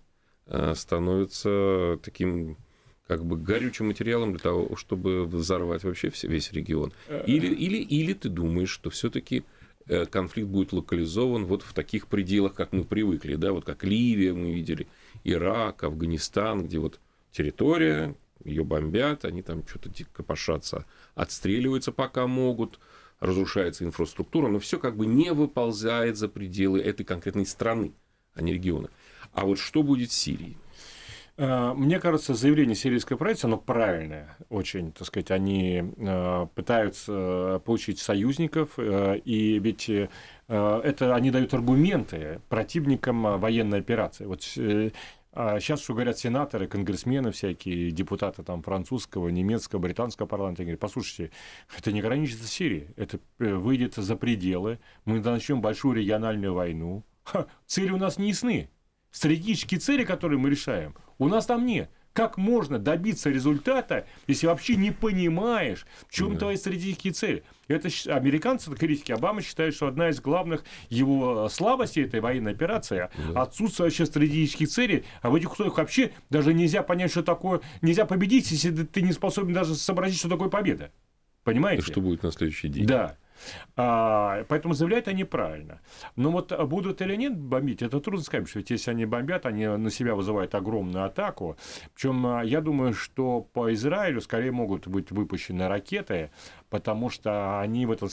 Э, становится таким как бы горючим материалом для того, чтобы взорвать вообще весь регион. Или, или, или ты думаешь, что все-таки э, конфликт будет локализован вот в таких пределах, как мы привыкли, да, вот как Ливия мы видели, Ирак, Афганистан, где вот территория, ее бомбят, они там что-то копошатся, отстреливаются пока могут, разрушается инфраструктура, но все как бы не выползает за пределы этой конкретной страны, а не региона. А вот что будет с Сирией? Э, мне кажется, заявление сирийской правительства, оно правильное очень, так сказать, они э, пытаются получить союзников, э, и ведь это они дают аргументы противникам военной операции. Вот сейчас а что говорят сенаторы, конгрессмены всякие, депутаты там французского, немецкого, британского парламента, говорят, послушайте, это не ограничится Сирией, это выйдет за пределы, мы начнем большую региональную войну, цели у нас не ясны стратегические цели, которые мы решаем, у нас там нет. Как можно добиться результата, если вообще не понимаешь, в чем да. твои стратегические цели? Это американцы, это критики Обамы считают, что одна из главных его э, слабостей этой военной операции да. отсутствие вообще стратегических целей. А в этих условиях вообще даже нельзя понять, что такое, нельзя победить, если ты не способен даже сообразить, что такое победа. Понимаете? что будет на следующий день? Да. А, поэтому заявляют они правильно. Но вот будут или нет бомбить, это трудно сказать, что если они бомбят, они на себя вызывают огромную атаку. Причем а, я думаю, что по Израилю скорее могут быть выпущены ракеты, потому что они в этот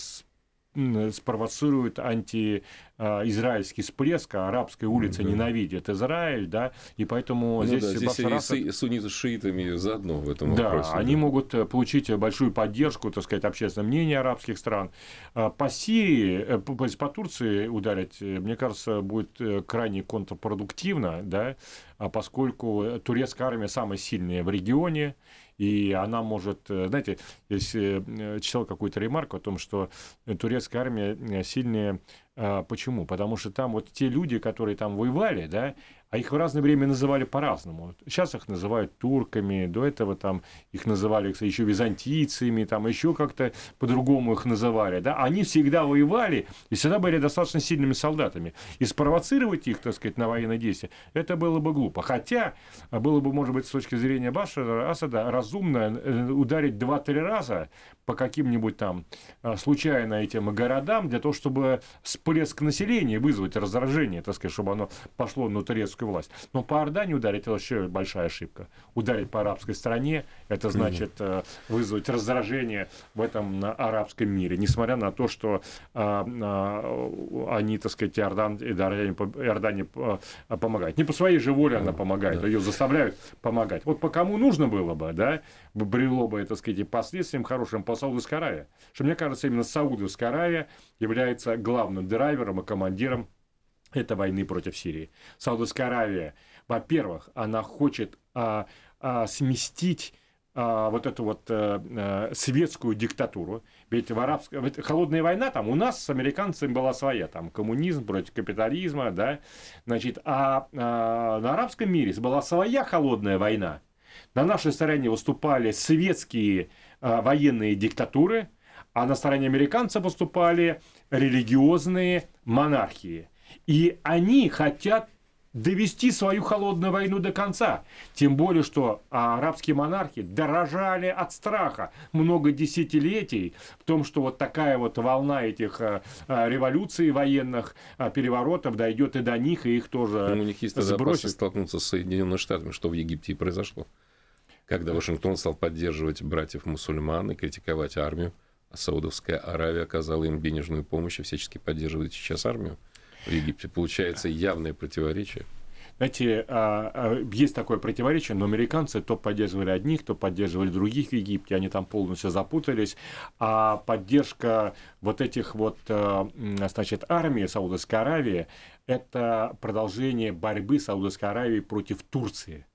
спровоцирует антиизраильский всплеск, а арабская улица да. ненавидит Израиль, да, и поэтому ну здесь... Да, здесь сунниты с шиитами заодно в этом да, вопросе. Они да, они могут э, получить большую поддержку, так сказать, общественного мнения арабских стран. А, по Сирии, э, по, по Турции ударить, э, мне кажется, будет крайне контрпродуктивно, да, а поскольку турецкая армия самая сильная в регионе, и она может, э, знаете, здесь э, читал какую-то ремарку о том, что турецкая армия э, сильнее а, Почему? Потому что там вот те люди, которые там воевали, да, а их в разное время называли по-разному. Сейчас их называют турками, до этого там их называли кстати, еще византийцами, там еще как-то по-другому их называли. Да? Они всегда воевали и всегда были достаточно сильными солдатами. И спровоцировать их, так сказать, на военные действия, это было бы глупо. Хотя а было бы, может быть, с точки зрения Башара Асада разумно э, ударить два-три раза по каким-нибудь там а, случайно этим городам для того, чтобы всплеск населения вызвать раздражение, так сказать, чтобы оно пошло на турецкую арабскую власть. Но по Ордании ударить это вообще большая ошибка. Ударить по арабской стране это значит э, вызвать раздражение в этом арабском мире, несмотря на то, что а, а, они, так сказать, Иордан, Иордане, Иордане э, помогают. Не по своей же воле она помогает, да. ее заставляют помогать. Вот по кому нужно было бы, да, брело бы, так сказать, последствиям хорошим по Саудовской Аравии. Что мне кажется, именно Саудовская Аравия является главным драйвером и командиром это войны против Сирии. Саудовская Аравия, во-первых, она хочет а, а, сместить а, вот эту вот а, а, светскую диктатуру. Ведь в арабской... Ведь холодная война там у нас с американцами была своя, там коммунизм против капитализма, да, значит, а, а на арабском мире была своя холодная война. На нашей стороне выступали светские а, военные диктатуры, а на стороне американцев выступали религиозные монархии – и они хотят довести свою холодную войну до конца. Тем более, что а, арабские монархи дорожали от страха много десятилетий в том, что вот такая вот волна этих а, а, революций военных, переворотов дойдет и до них, и их тоже ну, У них есть сбросит. столкнуться с Соединенными Штатами, что в Египте и произошло. Когда Вашингтон стал поддерживать братьев-мусульман и критиковать армию, а Саудовская Аравия оказала им денежную помощь и всячески поддерживает сейчас армию в Египте. Получается явное противоречие. Знаете, а, а, есть такое противоречие, но американцы то поддерживали одних, то поддерживали других в Египте, они там полностью запутались, а поддержка вот этих вот, а, значит, армии Саудовской Аравии, это продолжение борьбы Саудовской Аравии против Турции.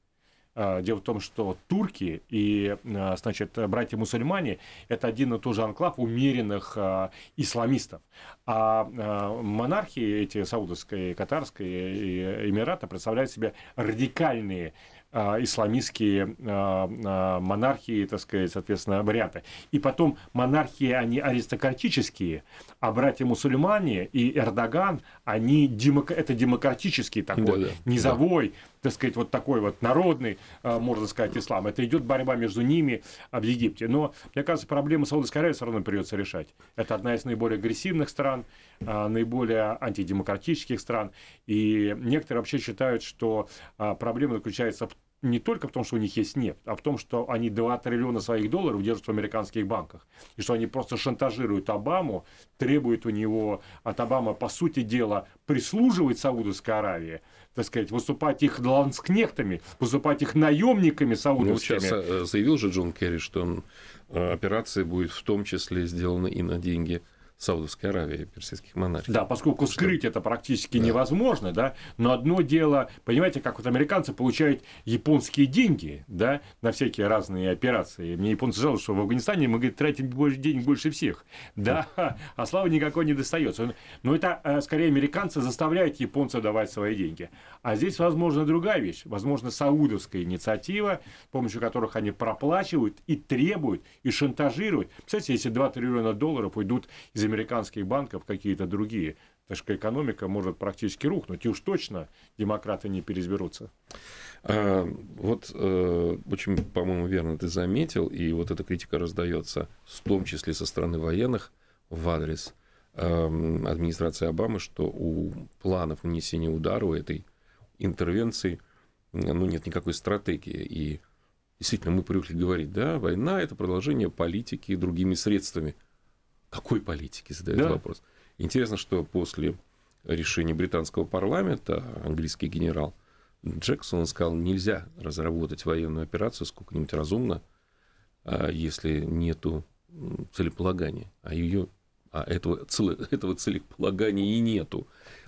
А, дело в том, что турки и, а, значит, братья-мусульмане – это один и тот же анклав умеренных а, исламистов. А монархии эти, саудовская, катарская и эмираты представляют себе радикальные а, исламистские а, а, монархии, так сказать, соответственно, варианты. И потом монархии, они аристократические, а братья-мусульмане и Эрдоган, они демок... это демократический такой, да, да. низовой, да. так сказать, вот такой вот народный, можно сказать, ислам. Это идет борьба между ними в Египте. Но, мне кажется, проблему Саудовской Аравии все равно придется решать. Это одна из наиболее агрессивных стран, наиболее антидемократических стран. И некоторые вообще считают, что проблема заключается в не только в том, что у них есть нефть, а в том, что они 2 триллиона своих долларов держат в американских банках. И что они просто шантажируют Обаму, требуют у него от Обамы по сути дела, прислуживать Саудовской Аравии, так сказать, выступать их ланскнехтами, выступать их наемниками ну, саудовскими. Ну, сейчас э, заявил же Джон Керри, что он, э, операция будет в том числе сделана и на деньги Саудовской Аравии, персидских монархий. Да, поскольку скрыть это практически да. невозможно, да, но одно дело, понимаете, как вот американцы получают японские деньги, да, на всякие разные операции. Мне японцы жалуются, что в Афганистане мы, говорит, тратим больше денег больше всех, да, да. а славы никакой не достается. Но это, э, скорее, американцы заставляют японцев давать свои деньги. А здесь, возможно, другая вещь. Возможно, саудовская инициатива, с помощью которых они проплачивают и требуют, и шантажируют. Представляете, если 2 триллиона долларов уйдут из американских банков какие-то другие, так что экономика может практически рухнуть. И уж точно демократы не переизберутся. А, вот э, очень, по-моему, верно ты заметил, и вот эта критика раздается, в том числе со стороны военных, в адрес эм, администрации Обамы, что у планов нанесения удара, у этой интервенции, ну, нет никакой стратегии. И действительно, мы привыкли говорить, да, война – это продолжение политики другими средствами – какой политики, задает да. вопрос. Интересно, что после решения британского парламента английский генерал Джексон сказал, нельзя разработать военную операцию сколько-нибудь разумно, а, если нету целеполагания. А ее а этого, [LAUGHS] этого целеполагания и нету.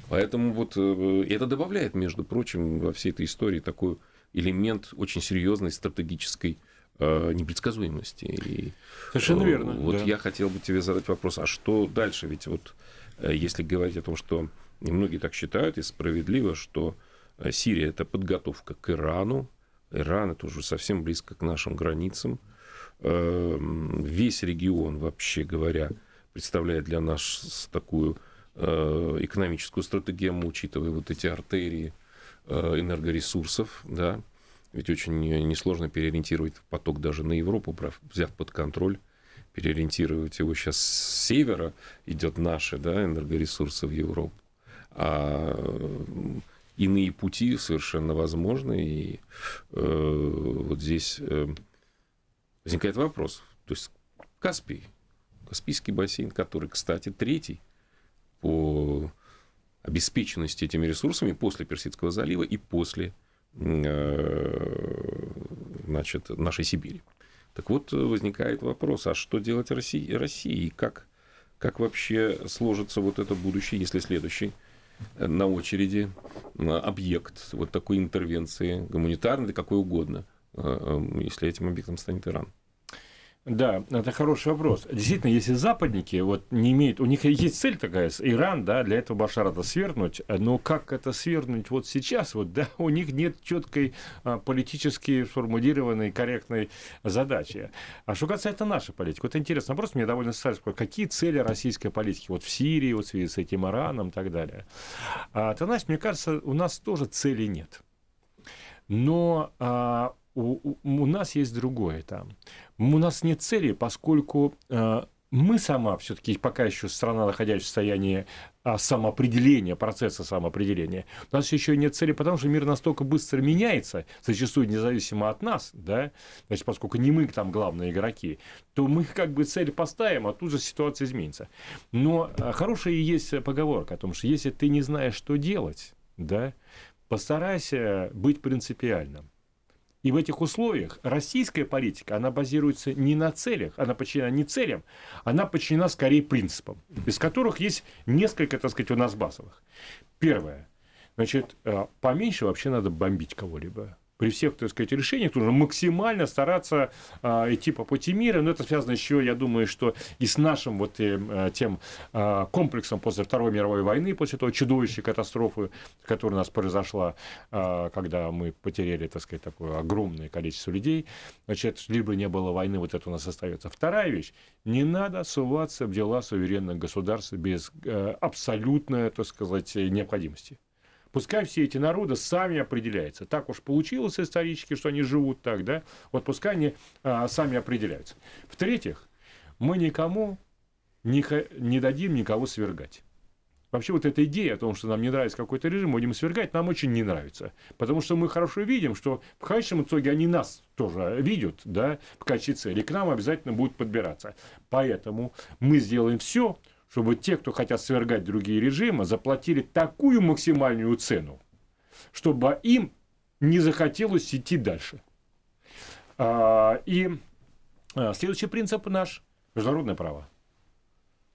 Поэтому вот э, это добавляет, между прочим, во всей этой истории такой элемент очень серьезной стратегической Э, непредсказуемости. И, Совершенно э, верно. Вот да. я хотел бы тебе задать вопрос, а что дальше? Ведь вот э, если говорить о том, что и многие так считают, и справедливо, что Сирия – это подготовка к Ирану, Иран – это уже совсем близко к нашим границам, эм, весь регион, вообще говоря, представляет для нас такую экономическую стратегию, учитывая вот эти артерии энергоресурсов, да, ведь очень э, несложно переориентировать поток даже на Европу, взяв под контроль переориентировать его сейчас с севера идет наши да, энергоресурсы в Европу, а э, иные пути совершенно возможны. И э, вот здесь э, возникает вопрос. То есть Каспий, Каспийский бассейн, который, кстати, третий по обеспеченности этими ресурсами после Персидского залива и после Э, значит, нашей Сибири. Так вот, э, возникает вопрос, а что делать России, России? Как, как вообще сложится вот это будущее, если следующий э, на очереди объект вот такой интервенции, гуманитарной или какой угодно, если этим объектом станет Иран? Да, это хороший вопрос. Действительно, если западники вот не имеют, у них есть цель такая, Иран, да, для этого Башара-то свергнуть, но как это свернуть вот сейчас, вот, да, у них нет четкой а, политически сформулированной корректной задачи. А что касается нашей политики, вот интересный вопрос, мне довольно сальский, какие цели российской политики вот в Сирии, вот в связи с этим Ираном и так далее. А, ты знаешь, мне кажется, у нас тоже цели нет. Но а, у, у, у нас есть другое там у нас нет цели, поскольку э, мы сама все-таки пока еще страна, находящаяся в состоянии а, самоопределения, процесса самоопределения. У нас еще нет цели, потому что мир настолько быстро меняется, зачастую независимо от нас, да, значит, поскольку не мы там главные игроки, то мы как бы цель поставим, а тут же ситуация изменится. Но э, хорошая есть поговорка о том, что если ты не знаешь, что делать, да, постарайся быть принципиальным. И в этих условиях российская политика, она базируется не на целях, она подчинена не целям, она подчинена скорее принципам, из которых есть несколько, так сказать, у нас базовых. Первое. Значит, э, поменьше вообще надо бомбить кого-либо при всех, так сказать, решениях нужно максимально стараться э, идти по пути мира. Но это связано еще, я думаю, что и с нашим вот э, э тем э, комплексом после Второй мировой войны, после той чудовищной катастрофы, которая у нас произошла, э, когда мы потеряли, так сказать, такое огромное количество людей. Значит, либо не было войны, вот это у нас остается. Вторая вещь. Не надо суваться в дела суверенных государств без э, абсолютной, так сказать, необходимости. Пускай все эти народы сами определяются. Так уж получилось исторически, что они живут так, да? Вот пускай они а, сами определяются. В-третьих, мы никому не, не дадим никого свергать. Вообще вот эта идея о том, что нам не нравится какой-то режим, будем свергать, нам очень не нравится. Потому что мы хорошо видим, что в конечном итоге они нас тоже видят да, в качестве цели, к нам обязательно будут подбираться. Поэтому мы сделаем все, чтобы те, кто хотят свергать другие режимы, заплатили такую максимальную цену, чтобы им не захотелось идти дальше. А, и а, следующий принцип наш – международное право.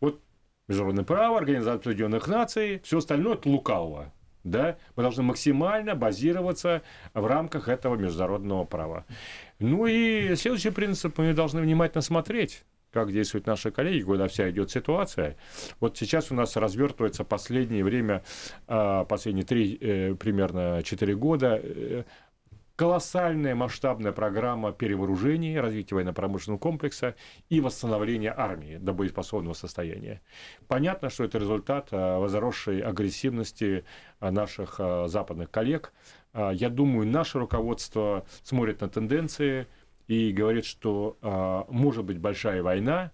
Вот международное право, Организация Объединенных Наций, все остальное – это лукавого. Да? Мы должны максимально базироваться в рамках этого международного права. Ну и следующий принцип – мы должны внимательно смотреть как действуют наши коллеги, куда вся идет ситуация. Вот сейчас у нас развертывается последнее время, а, последние три, э, примерно четыре года, э, колоссальная масштабная программа перевооружений развития военно-промышленного комплекса и восстановления армии до боеспособного состояния. Понятно, что это результат а, возросшей агрессивности а, наших западных коллег. Я думаю, наше руководство смотрит на тенденции, и говорит, что э, может быть большая война.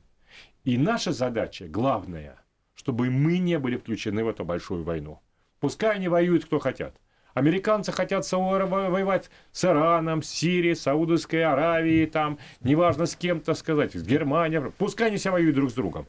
И наша задача, главная, чтобы мы не были включены в эту большую войну. Пускай они воюют, кто хотят. Американцы хотят воевать с Ираном, с Сирией, Саудовской Аравией, там, неважно с кем, то сказать, с Германией. Пускай они все воюют друг с другом.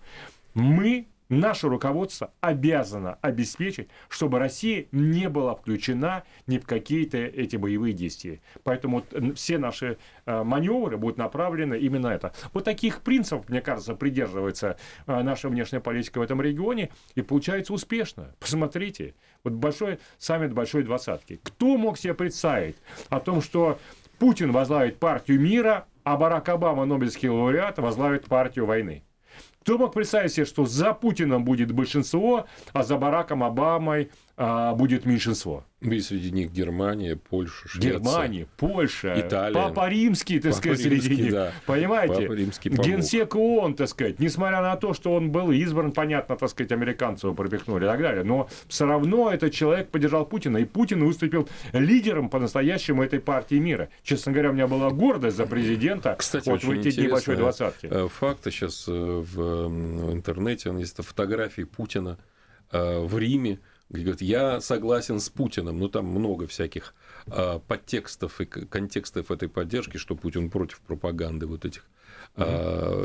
Мы Наше руководство обязано обеспечить, чтобы Россия не была включена ни в какие-то эти боевые действия. Поэтому все наши э, маневры будут направлены именно на это. Вот таких принципов, мне кажется, придерживается э, наша внешняя политика в этом регионе, и получается успешно. Посмотрите, вот большой саммит большой двадцатки. Кто мог себе представить о том, что Путин возглавит партию мира, а Барак Обама, Нобелевский лауреат, возглавит партию войны? Кто мог представить себе, что за Путиным будет большинство, а за Бараком Обамой а, будет меньшинство. И среди них Германия, Польша, Швеция. Германия, Польша, Италия. Папа Римский, так Папа сказать, Римский, среди них. Да. Понимаете? Папа Римский помог. Генсек ООН, так сказать, несмотря на то, что он был избран, понятно, так сказать, американцев его пропихнули и так далее, но все равно этот человек поддержал Путина, и Путин выступил лидером по-настоящему этой партии мира. Честно говоря, у меня была гордость за президента Кстати, вот в эти дни большой двадцатки. Э, факты сейчас э, в э, интернете, есть фотографии Путина в Риме, где говорит, я согласен с Путиным, но ну, там много всяких а, подтекстов и контекстов этой поддержки, что Путин против пропаганды вот этих mm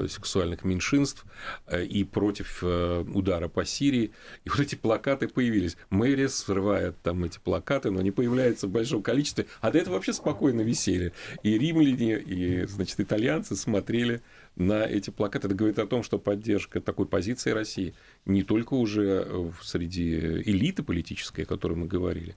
сексуальных меньшинств а, и против удара по Сирии. И вот эти плакаты появились. Мэрия срывает там эти плакаты, но они появляются в большом количестве. А до этого вообще спокойно висели. И римляне, и, значит, итальянцы смотрели на эти плакаты. Это говорит о том, что поддержка такой позиции России не только уже э, среди элиты политической, о которой мы говорили,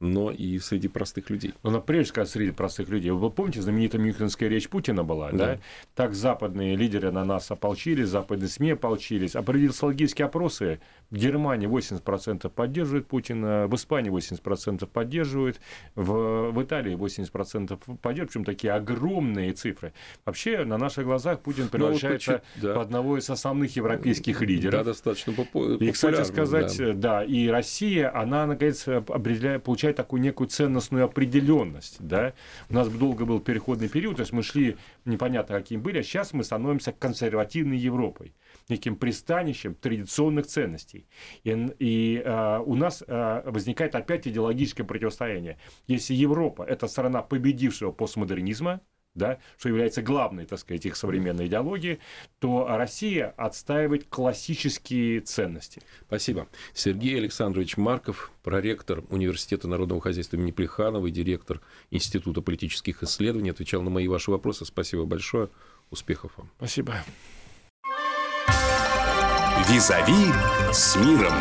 но и среди простых людей. Ну, прежде всего, среди простых людей. Вы помните, знаменитая мюнхенская речь Путина была, да. да? Так западные лидеры на нас ополчились, западные СМИ ополчились. А провели логические опросы Германия 80% поддерживает Путина, в Испании 80% поддерживает, в, в Италии 80% поддерживает, причем такие огромные цифры. Вообще на наших глазах Путин превращается ну, вот, в одного из основных европейских лидеров. Да, достаточно популярный. И, кстати сказать, да. да, и Россия, она, наконец, определяет, получает такую некую ценностную определенность, да. У нас долго был переходный период, то есть мы шли непонятно каким были, а сейчас мы становимся консервативной Европой неким пристанищем традиционных ценностей. И, и э, у нас э, возникает опять идеологическое противостояние. Если Европа – это страна победившего постмодернизма, да, что является главной, так сказать, их современной идеологией, то Россия отстаивает классические ценности. Спасибо. Сергей Александрович Марков, проректор Университета народного хозяйства имени Плеханова и директор Института политических исследований, отвечал на мои ваши вопросы. Спасибо большое. Успехов вам. Спасибо. Визави с миром.